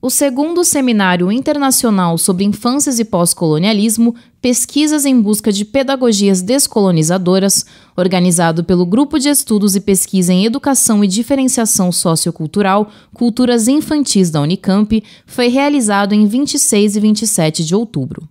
O segundo Seminário Internacional sobre Infâncias e Pós-Colonialismo, Pesquisas em Busca de Pedagogias Descolonizadoras, organizado pelo Grupo de Estudos e Pesquisa em Educação e Diferenciação Sociocultural, Culturas Infantis da Unicamp, foi realizado em 26 e 27 de outubro.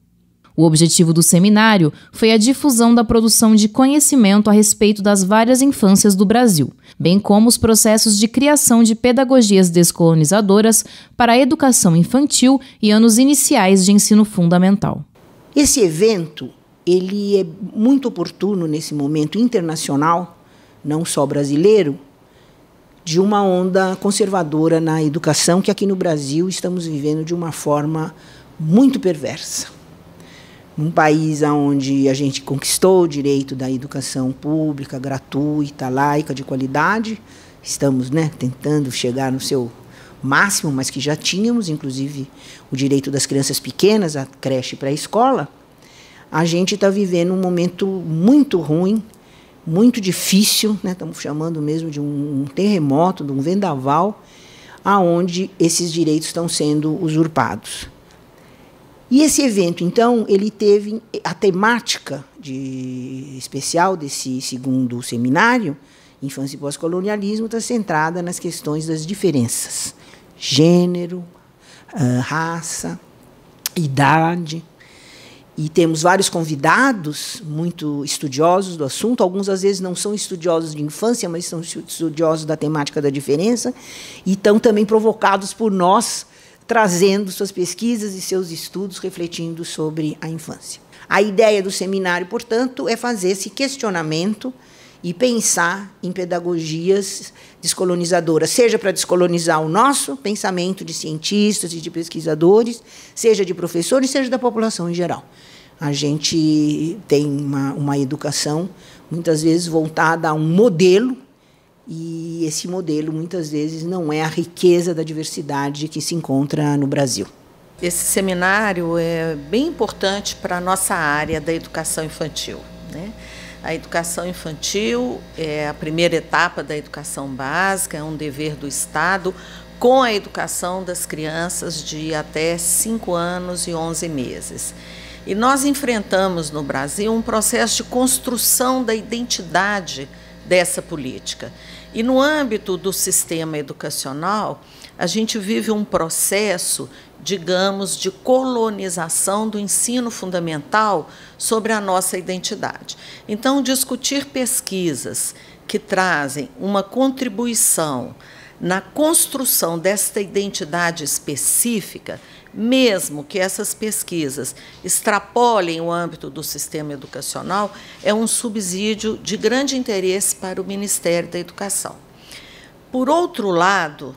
O objetivo do seminário foi a difusão da produção de conhecimento a respeito das várias infâncias do Brasil – bem como os processos de criação de pedagogias descolonizadoras para a educação infantil e anos iniciais de ensino fundamental. Esse evento ele é muito oportuno nesse momento internacional, não só brasileiro, de uma onda conservadora na educação que aqui no Brasil estamos vivendo de uma forma muito perversa num país onde a gente conquistou o direito da educação pública, gratuita, laica, de qualidade, estamos né, tentando chegar no seu máximo, mas que já tínhamos, inclusive, o direito das crianças pequenas à creche para a escola, a gente está vivendo um momento muito ruim, muito difícil, né, estamos chamando mesmo de um, um terremoto, de um vendaval, aonde esses direitos estão sendo usurpados. E esse evento, então, ele teve a temática de, especial desse segundo seminário, Infância e Pós-Colonialismo, está centrada nas questões das diferenças: gênero, ah, raça, idade. E temos vários convidados muito estudiosos do assunto. Alguns, às vezes, não são estudiosos de infância, mas são estudiosos da temática da diferença e estão também provocados por nós trazendo suas pesquisas e seus estudos refletindo sobre a infância. A ideia do seminário, portanto, é fazer esse questionamento e pensar em pedagogias descolonizadoras, seja para descolonizar o nosso pensamento de cientistas e de pesquisadores, seja de professores, seja da população em geral. A gente tem uma, uma educação muitas vezes voltada a um modelo e esse modelo, muitas vezes, não é a riqueza da diversidade que se encontra no Brasil. Esse seminário é bem importante para a nossa área da educação infantil. Né? A educação infantil é a primeira etapa da educação básica, é um dever do Estado com a educação das crianças de até 5 anos e 11 meses. E nós enfrentamos no Brasil um processo de construção da identidade dessa política. E no âmbito do sistema educacional, a gente vive um processo, digamos, de colonização do ensino fundamental sobre a nossa identidade. Então, discutir pesquisas que trazem uma contribuição na construção desta identidade específica, mesmo que essas pesquisas extrapolem o âmbito do sistema educacional, é um subsídio de grande interesse para o Ministério da Educação. Por outro lado,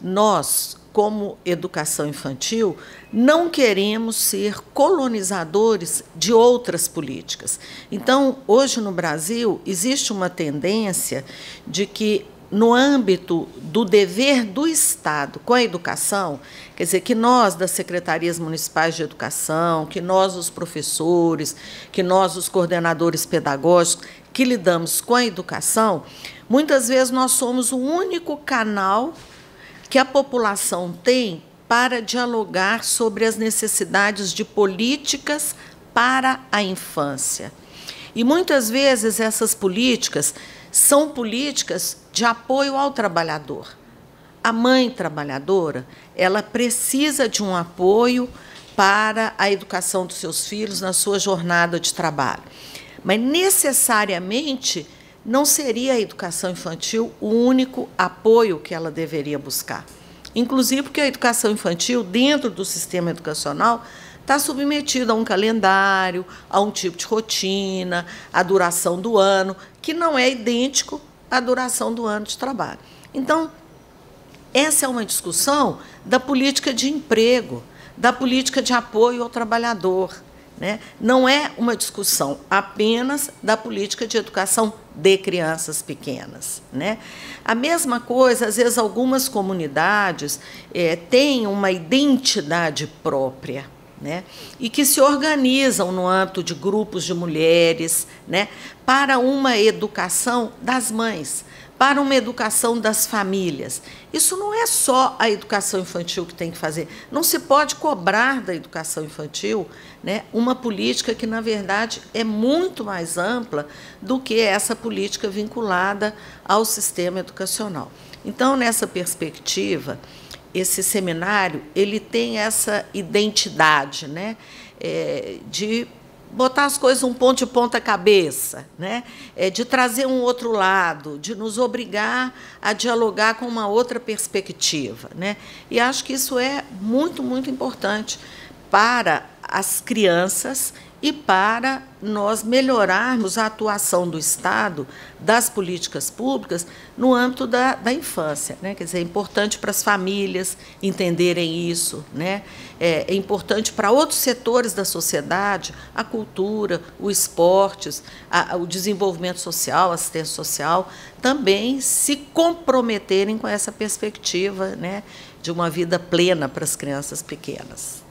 nós, como educação infantil, não queremos ser colonizadores de outras políticas. Então, hoje no Brasil, existe uma tendência de que, no âmbito do dever do Estado com a educação, quer dizer, que nós, das secretarias municipais de educação, que nós, os professores, que nós, os coordenadores pedagógicos, que lidamos com a educação, muitas vezes nós somos o único canal que a população tem para dialogar sobre as necessidades de políticas para a infância. E muitas vezes essas políticas são políticas de apoio ao trabalhador. A mãe trabalhadora, ela precisa de um apoio para a educação dos seus filhos na sua jornada de trabalho. Mas necessariamente não seria a educação infantil o único apoio que ela deveria buscar. Inclusive porque a educação infantil, dentro do sistema educacional, está submetida a um calendário, a um tipo de rotina, a duração do ano, que não é idêntico à duração do ano de trabalho. Então, essa é uma discussão da política de emprego, da política de apoio ao trabalhador. Né? Não é uma discussão apenas da política de educação de crianças pequenas. Né? A mesma coisa, às vezes, algumas comunidades é, têm uma identidade própria. Né? e que se organizam no âmbito de grupos de mulheres né? para uma educação das mães para uma educação das famílias. Isso não é só a educação infantil que tem que fazer. Não se pode cobrar da educação infantil né, uma política que, na verdade, é muito mais ampla do que essa política vinculada ao sistema educacional. Então, nessa perspectiva, esse seminário ele tem essa identidade né, é, de botar as coisas um ponto de ponta cabeça, né? É, de trazer um outro lado, de nos obrigar a dialogar com uma outra perspectiva. Né? E acho que isso é muito, muito importante para as crianças e para nós melhorarmos a atuação do Estado, das políticas públicas, no âmbito da, da infância. Né? Quer dizer, é importante para as famílias entenderem isso, né? é, é importante para outros setores da sociedade, a cultura, o esportes, a, o desenvolvimento social, a assistência social, também se comprometerem com essa perspectiva né? de uma vida plena para as crianças pequenas.